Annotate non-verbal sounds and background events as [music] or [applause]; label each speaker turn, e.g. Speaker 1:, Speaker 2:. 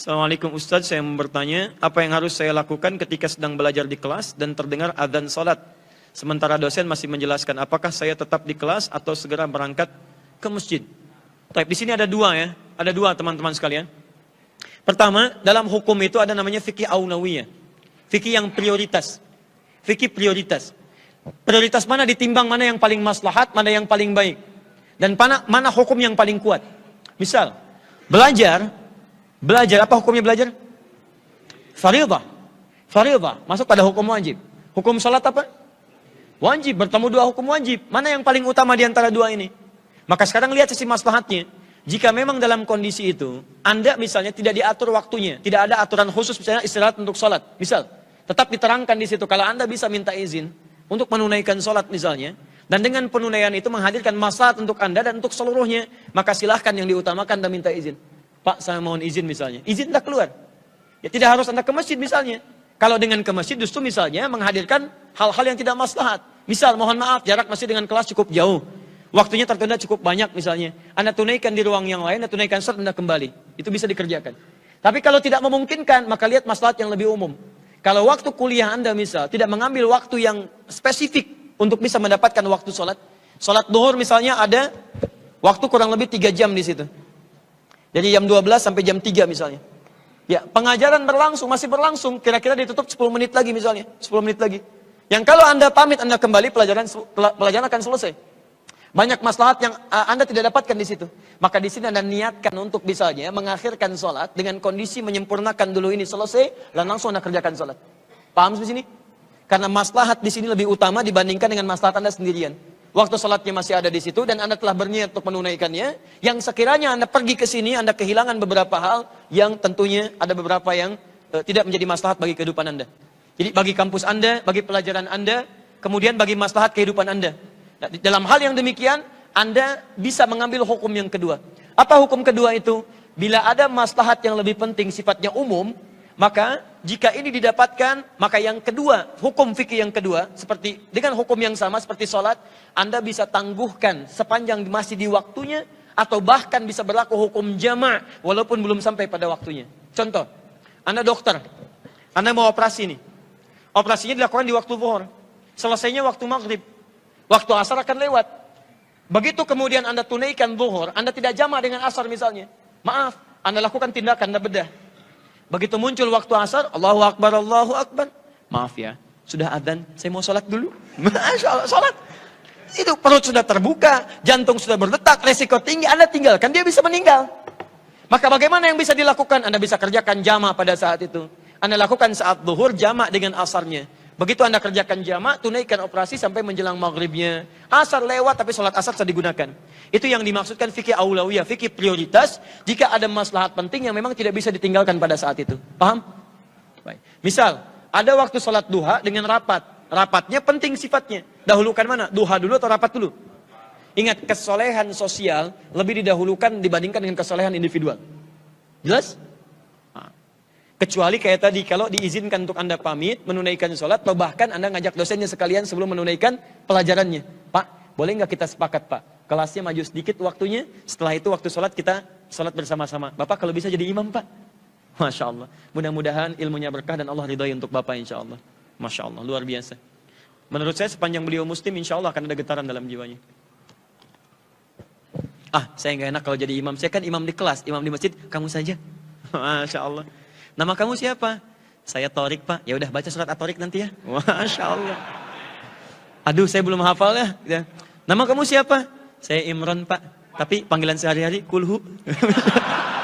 Speaker 1: Assalamualaikum Ustadz, saya mau bertanya, apa yang harus saya lakukan ketika sedang belajar di kelas dan terdengar adzan sholat? Sementara dosen masih menjelaskan, apakah saya tetap di kelas atau segera berangkat ke masjid? Tapi di sini ada dua ya, ada dua teman-teman sekalian. Pertama, dalam hukum itu ada namanya fikih aunawiyah. Fikih yang prioritas. Fikih prioritas. Prioritas mana ditimbang mana yang paling maslahat, mana yang paling baik. Dan mana, mana hukum yang paling kuat. Misal, belajar Belajar, apa hukumnya belajar? Faridah. Faridah, masuk pada hukum wajib. Hukum sholat apa? Wajib, bertemu dua hukum wajib. Mana yang paling utama di antara dua ini? Maka sekarang lihat sisi maslahatnya. Jika memang dalam kondisi itu, Anda misalnya tidak diatur waktunya, tidak ada aturan khusus misalnya istirahat untuk sholat. Misal, tetap diterangkan di situ. Kalau Anda bisa minta izin untuk menunaikan sholat misalnya, dan dengan penunaian itu menghadirkan maslahat untuk Anda dan untuk seluruhnya, maka silahkan yang diutamakan dan minta izin. Pak saya mohon izin misalnya. Izin tak keluar. Ya tidak harus Anda ke masjid misalnya. Kalau dengan ke masjid justru misalnya menghadirkan hal-hal yang tidak maslahat. Misal mohon maaf jarak masih dengan kelas cukup jauh. Waktunya tertunda cukup banyak misalnya. Anda tunaikan di ruang yang lain, Anda tunaikan saat Anda kembali. Itu bisa dikerjakan. Tapi kalau tidak memungkinkan, maka lihat masalah yang lebih umum. Kalau waktu kuliah Anda misal, tidak mengambil waktu yang spesifik untuk bisa mendapatkan waktu sholat. Sholat duhur misalnya ada waktu kurang lebih 3 jam di situ. Jadi jam 12 sampai jam 3 misalnya. Ya, pengajaran berlangsung, masih berlangsung. Kira-kira ditutup 10 menit lagi misalnya. 10 menit lagi. Yang kalau Anda pamit, Anda kembali, pelajaran pelajaran akan selesai. Banyak maslahat yang Anda tidak dapatkan di situ. Maka di sini Anda niatkan untuk misalnya mengakhirkan sholat dengan kondisi menyempurnakan dulu ini selesai, dan langsung Anda kerjakan sholat. Paham di sini? Karena maslahat di sini lebih utama dibandingkan dengan maslahat Anda sendirian waktu sholatnya masih ada di situ dan Anda telah berniat untuk menunaikannya, yang sekiranya Anda pergi ke sini, Anda kehilangan beberapa hal yang tentunya ada beberapa yang e, tidak menjadi maslahat bagi kehidupan Anda. Jadi bagi kampus Anda, bagi pelajaran Anda, kemudian bagi maslahat kehidupan Anda. Nah, dalam hal yang demikian, Anda bisa mengambil hukum yang kedua. Apa hukum kedua itu? Bila ada maslahat yang lebih penting sifatnya umum, maka jika ini didapatkan, maka yang kedua, hukum fikih yang kedua, seperti dengan hukum yang sama seperti sholat, Anda bisa tangguhkan sepanjang masih di waktunya, atau bahkan bisa berlaku hukum jama' walaupun belum sampai pada waktunya. Contoh, Anda dokter, Anda mau operasi nih. Operasinya dilakukan di waktu zuhur. Selesainya waktu maghrib. Waktu asar akan lewat. Begitu kemudian Anda tunaikan zuhur, Anda tidak jama' dengan asar misalnya. Maaf, Anda lakukan tindakan, Anda bedah. Begitu muncul waktu asar, Allahu Akbar, Allahu Akbar. Maaf ya, sudah adzan, saya mau sholat dulu. [laughs] sholat. Itu perut sudah terbuka, jantung sudah berdetak, resiko tinggi, Anda tinggalkan, dia bisa meninggal. Maka bagaimana yang bisa dilakukan? Anda bisa kerjakan jama pada saat itu. Anda lakukan saat duhur jama dengan asarnya. Begitu Anda kerjakan jamak, tunaikan operasi sampai menjelang maghribnya. Asar lewat tapi sholat asar sudah digunakan. Itu yang dimaksudkan fikih aulawiyah, fikih prioritas. Jika ada maslahat penting yang memang tidak bisa ditinggalkan pada saat itu. Paham? Baik. Misal, ada waktu sholat duha dengan rapat. Rapatnya penting sifatnya. Dahulukan mana? Duha dulu atau rapat dulu? Ingat, kesolehan sosial lebih didahulukan dibandingkan dengan kesolehan individual. Jelas? Kecuali kayak tadi, kalau diizinkan untuk Anda pamit, menunaikan sholat, atau bahkan Anda ngajak dosennya sekalian sebelum menunaikan pelajarannya. Pak, boleh nggak kita sepakat Pak? Kelasnya maju sedikit waktunya, setelah itu waktu sholat kita sholat bersama-sama. Bapak kalau bisa jadi imam Pak. Masya Allah. Mudah-mudahan ilmunya berkah dan Allah ridhoi untuk Bapak insya Allah. Masya Allah, luar biasa. Menurut saya sepanjang beliau muslim insya Allah akan ada getaran dalam jiwanya. Ah, saya nggak enak kalau jadi imam. Saya kan imam di kelas, imam di masjid, kamu saja. [laughs] Masya Allah. Nama kamu siapa? Saya Torik pak. Ya udah baca surat At-Torik nanti ya. [laughs] Masya Allah. Aduh saya belum hafal ya. Gitu. Nama kamu siapa? Saya Imron pak. Tapi panggilan sehari-hari kulhu. [laughs]